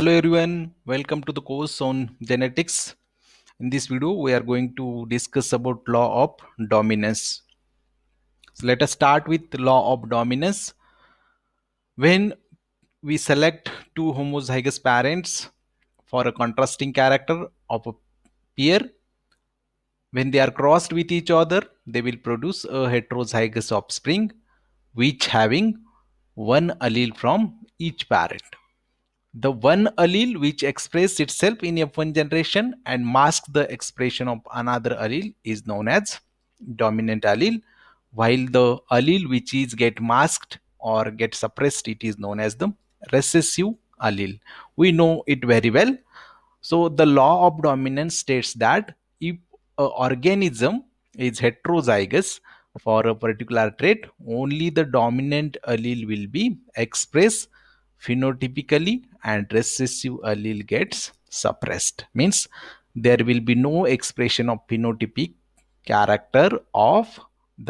Hello everyone, welcome to the course on genetics. In this video, we are going to discuss about law of dominance. So let us start with law of dominance. When we select two homozygous parents for a contrasting character of a pair, when they are crossed with each other, they will produce a heterozygous offspring, which having one allele from each parent the one allele which expresses itself in F1 generation and masks the expression of another allele is known as dominant allele, while the allele which is get masked or get suppressed, it is known as the recessive allele. We know it very well. So the law of dominance states that if an organism is heterozygous for a particular trait, only the dominant allele will be expressed phenotypically and recessive allele gets suppressed means there will be no expression of phenotypic character of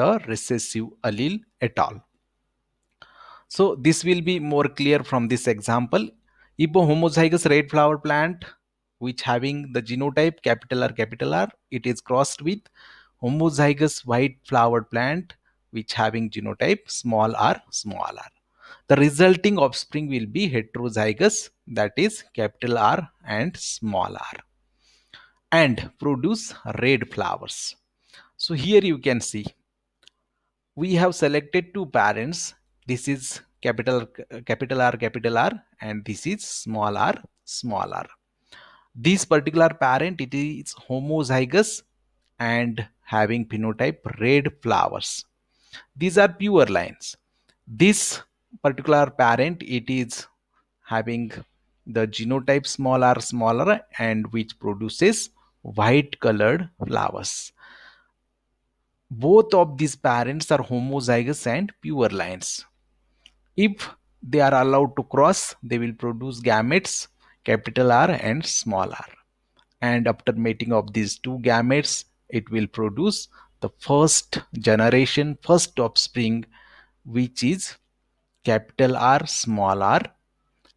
the recessive allele at all so this will be more clear from this example if a homozygous red flower plant which having the genotype capital r capital r it is crossed with homozygous white flower plant which having genotype small r small r the resulting offspring will be heterozygous, that is capital R and small r, and produce red flowers. So here you can see, we have selected two parents. This is capital, capital R, capital R, and this is small r, small r. This particular parent, it is homozygous and having phenotype red flowers. These are pure lines. This particular parent it is having the genotype small r smaller and which produces white colored flowers both of these parents are homozygous and pure lines if they are allowed to cross they will produce gametes capital r and small r and after mating of these two gametes it will produce the first generation first offspring which is capital R, small r,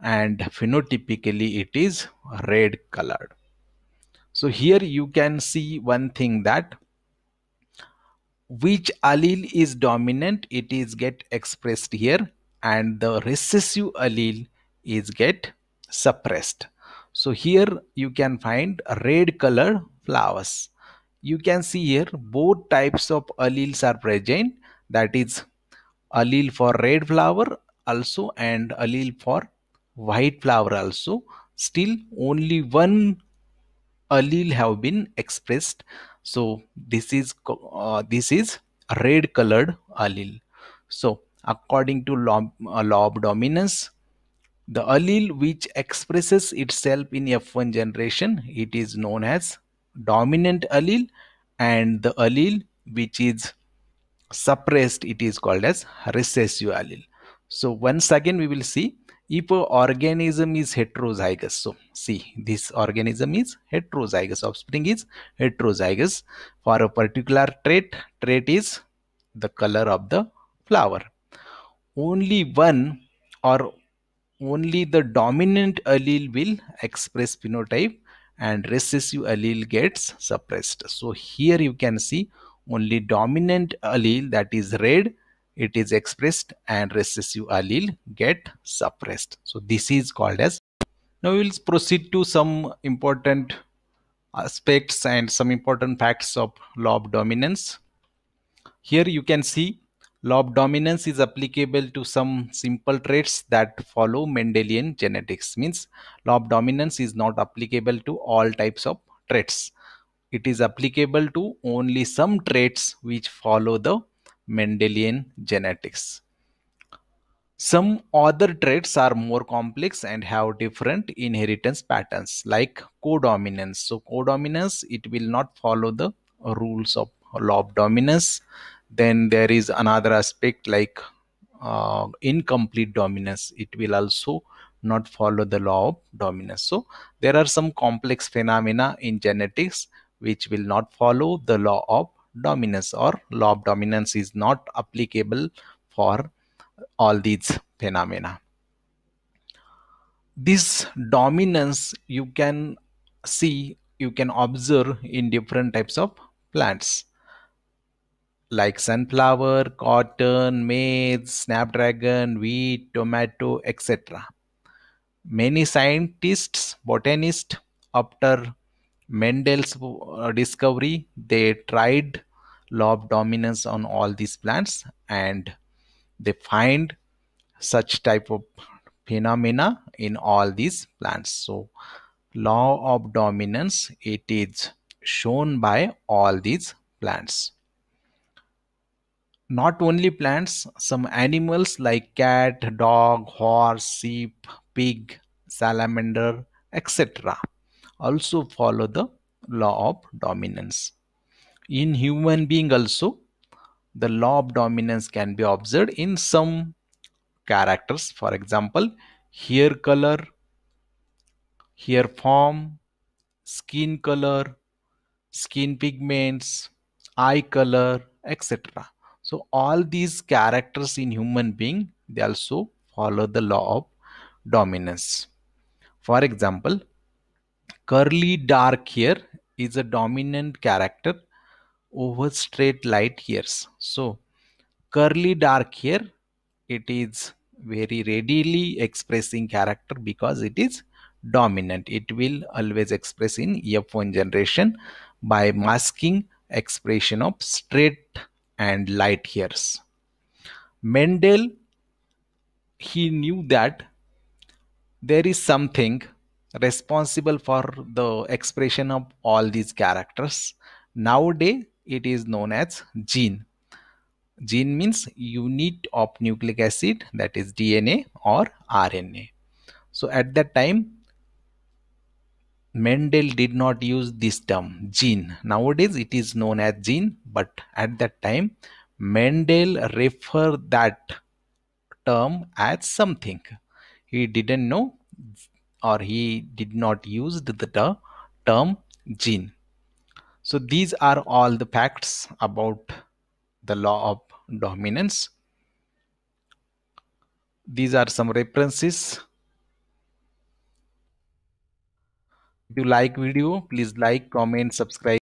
and phenotypically it is red colored. So here you can see one thing that which allele is dominant, it is get expressed here and the recessive allele is get suppressed. So here you can find red color flowers. You can see here both types of alleles are present that is allele for red flower also and allele for white flower also still only one allele have been expressed so this is uh, this is red colored allele so according to law, uh, law of dominance the allele which expresses itself in f1 generation it is known as dominant allele and the allele which is suppressed it is called as recessive allele so once again we will see if organism is heterozygous so see this organism is heterozygous offspring is heterozygous for a particular trait trait is the color of the flower only one or only the dominant allele will express phenotype and recessive allele gets suppressed so here you can see only dominant allele that is red it is expressed and recessive allele get suppressed so this is called as now we will proceed to some important aspects and some important facts of lobe dominance here you can see lobe dominance is applicable to some simple traits that follow mendelian genetics means lobe dominance is not applicable to all types of traits it is applicable to only some traits which follow the Mendelian genetics. Some other traits are more complex and have different inheritance patterns like codominance. So codominance, it will not follow the rules of law of dominance. Then there is another aspect like uh, incomplete dominance. It will also not follow the law of dominance. So there are some complex phenomena in genetics which will not follow the law of dominance or law of dominance is not applicable for all these phenomena this dominance you can see you can observe in different types of plants like sunflower cotton maize snapdragon wheat tomato etc many scientists botanists after Mendel's uh, discovery, they tried of dominance on all these plants and they find such type of phenomena in all these plants. So law of dominance, it is shown by all these plants. Not only plants, some animals like cat, dog, horse, sheep, pig, salamander, etc also follow the law of dominance. In human being also, the law of dominance can be observed in some characters. For example, hair color, hair form, skin color, skin pigments, eye color, etc. So all these characters in human being, they also follow the law of dominance. For example, Curly dark hair is a dominant character over straight light hairs. So, curly dark hair, it is very readily expressing character because it is dominant. It will always express in F1 generation by masking expression of straight and light hairs. Mendel, he knew that there is something responsible for the expression of all these characters. Nowadays, it is known as gene. Gene means unit of nucleic acid that is DNA or RNA. So at that time, Mendel did not use this term gene. Nowadays, it is known as gene, but at that time, Mendel referred that term as something. He didn't know or he did not use the, the term gene. So these are all the facts about the law of dominance. These are some references. If you like video, please like, comment, subscribe.